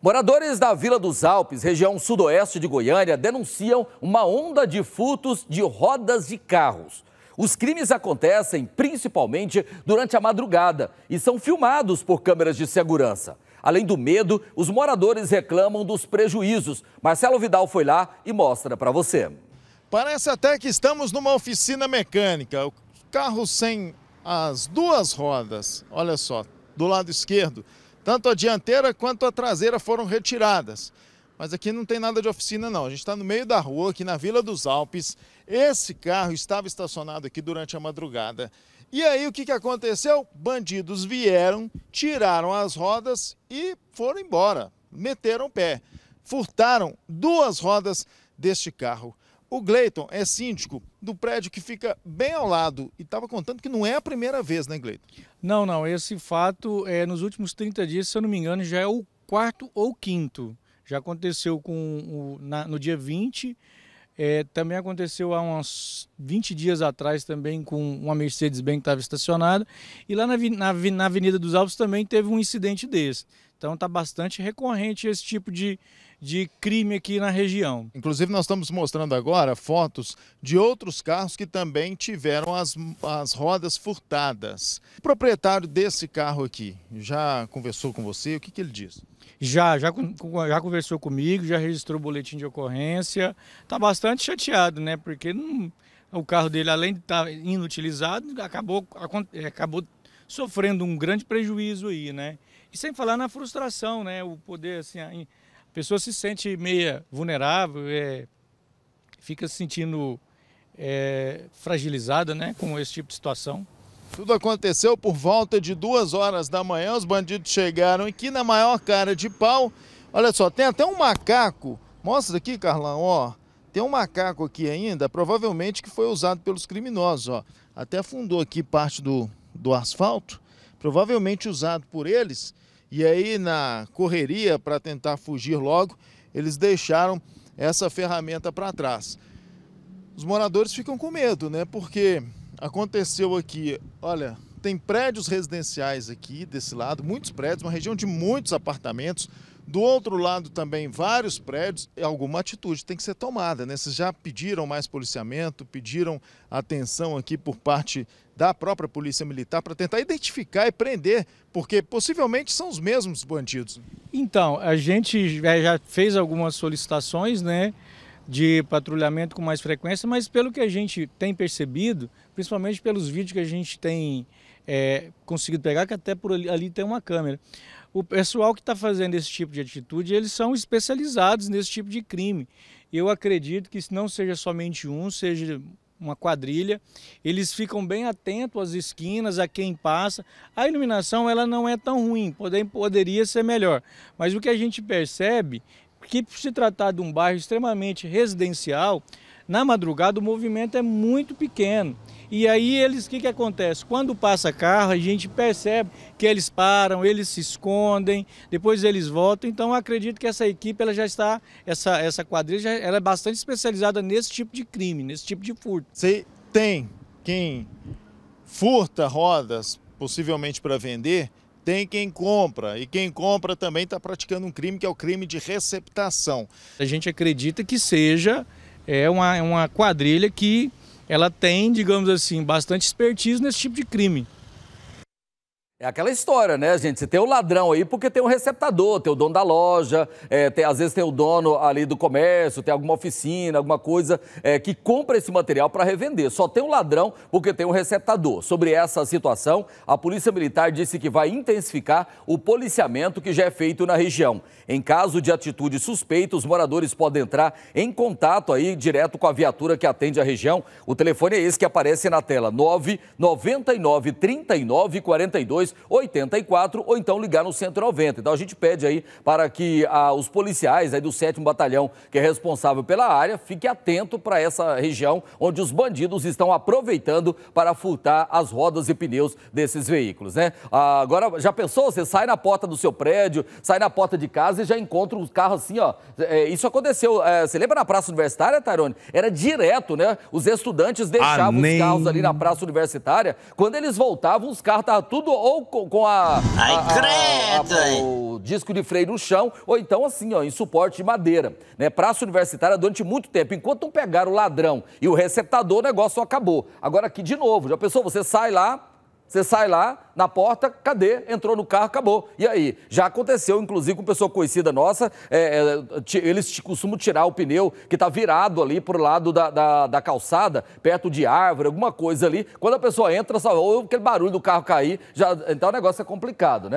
Moradores da Vila dos Alpes, região sudoeste de Goiânia, denunciam uma onda de furtos de rodas de carros. Os crimes acontecem principalmente durante a madrugada e são filmados por câmeras de segurança. Além do medo, os moradores reclamam dos prejuízos. Marcelo Vidal foi lá e mostra para você. Parece até que estamos numa oficina mecânica. O carro sem as duas rodas, olha só, do lado esquerdo tanto a dianteira quanto a traseira foram retiradas. Mas aqui não tem nada de oficina não, a gente está no meio da rua, aqui na Vila dos Alpes. Esse carro estava estacionado aqui durante a madrugada. E aí o que, que aconteceu? Bandidos vieram, tiraram as rodas e foram embora, meteram o pé. Furtaram duas rodas deste carro. O Gleiton é síndico do prédio que fica bem ao lado e estava contando que não é a primeira vez, né, Gleiton? Não, não. Esse fato, é, nos últimos 30 dias, se eu não me engano, já é o quarto ou quinto. Já aconteceu com o, na, no dia 20, é, também aconteceu há uns 20 dias atrás também com uma Mercedes-Benz que estava estacionada. E lá na, na, na Avenida dos Alpes também teve um incidente desse. Então está bastante recorrente esse tipo de, de crime aqui na região. Inclusive, nós estamos mostrando agora fotos de outros carros que também tiveram as, as rodas furtadas. O proprietário desse carro aqui já conversou com você? O que, que ele disse? Já, já, já conversou comigo, já registrou o boletim de ocorrência. Está bastante chateado, né? Porque não, o carro dele, além de estar tá inutilizado, acabou, acabou sofrendo um grande prejuízo aí, né? E sem falar na frustração, né? O poder, assim, a pessoa se sente meia vulnerável, é, fica se sentindo é, fragilizada, né? Com esse tipo de situação. Tudo aconteceu por volta de duas horas da manhã. Os bandidos chegaram aqui na maior cara de pau. Olha só, tem até um macaco. Mostra aqui, Carlão, ó. Tem um macaco aqui ainda, provavelmente que foi usado pelos criminosos, ó. Até afundou aqui parte do, do asfalto, provavelmente usado por eles, e aí na correria para tentar fugir logo, eles deixaram essa ferramenta para trás. Os moradores ficam com medo, né? Porque aconteceu aqui, olha, tem prédios residenciais aqui desse lado, muitos prédios, uma região de muitos apartamentos, do outro lado também vários prédios, alguma atitude tem que ser tomada, né? Vocês já pediram mais policiamento, pediram atenção aqui por parte da própria Polícia Militar para tentar identificar e prender, porque possivelmente são os mesmos bandidos. Então, a gente já fez algumas solicitações, né? de patrulhamento com mais frequência, mas pelo que a gente tem percebido, principalmente pelos vídeos que a gente tem é, conseguido pegar, que até por ali, ali tem uma câmera, o pessoal que está fazendo esse tipo de atitude, eles são especializados nesse tipo de crime. Eu acredito que não seja somente um, seja uma quadrilha, eles ficam bem atentos às esquinas, a quem passa. A iluminação ela não é tão ruim, poder, poderia ser melhor. Mas o que a gente percebe, que se tratar de um bairro extremamente residencial, na madrugada o movimento é muito pequeno. E aí eles, o que, que acontece? Quando passa carro, a gente percebe que eles param, eles se escondem, depois eles voltam. Então acredito que essa equipe ela já está, essa, essa quadrilha, já, ela é bastante especializada nesse tipo de crime, nesse tipo de furto. você tem quem furta rodas, possivelmente para vender, tem quem compra. E quem compra também está praticando um crime que é o crime de receptação. A gente acredita que seja é uma, é uma quadrilha que ela tem, digamos assim, bastante expertise nesse tipo de crime. É aquela história, né, gente? Você tem o ladrão aí porque tem o receptador, tem o dono da loja, é, tem, às vezes tem o dono ali do comércio, tem alguma oficina, alguma coisa é, que compra esse material para revender. Só tem o ladrão porque tem o receptador. Sobre essa situação, a Polícia Militar disse que vai intensificar o policiamento que já é feito na região. Em caso de atitude suspeita, os moradores podem entrar em contato aí direto com a viatura que atende a região. O telefone é esse que aparece na tela, 999 39 42 32 84 ou então ligar no 190. Então a gente pede aí para que ah, os policiais aí do 7 Batalhão, que é responsável pela área, fique atento para essa região onde os bandidos estão aproveitando para furtar as rodas e pneus desses veículos, né? Ah, agora, já pensou? Você sai na porta do seu prédio, sai na porta de casa e já encontra um carro assim, ó. É, isso aconteceu, é, você lembra na Praça Universitária, Tarone? Era direto, né? Os estudantes deixavam os ah, carros ali na Praça Universitária. Quando eles voltavam, os carros estavam tudo ou ou com a, Ai, a, a, o disco de freio no chão, ou então assim, ó, em suporte de madeira. Né? Praça universitária durante muito tempo. Enquanto não pegaram o ladrão e o receptador, o negócio só acabou. Agora aqui de novo, já pensou? Você sai lá, você sai lá, na porta, cadê? Entrou no carro, acabou. E aí? Já aconteceu, inclusive, com pessoa conhecida nossa, é, é, eles costumam tirar o pneu que está virado ali para o lado da, da, da, calçada, perto de árvore, alguma coisa ali. Quando a pessoa entra, só, ou aquele barulho do carro cair, já, então o negócio é complicado, né?